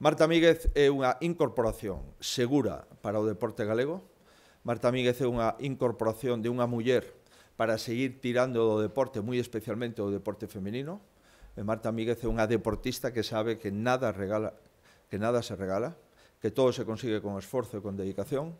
Marta Míguez é unha incorporación segura para o deporte galego. Marta Míguez é unha incorporación de unha muller para seguir tirando do deporte, moi especialmente do deporte femenino. E Marta Míguez é unha deportista que sabe que nada regala, que nada se regala, que todo se consigue con esforzo e con dedicación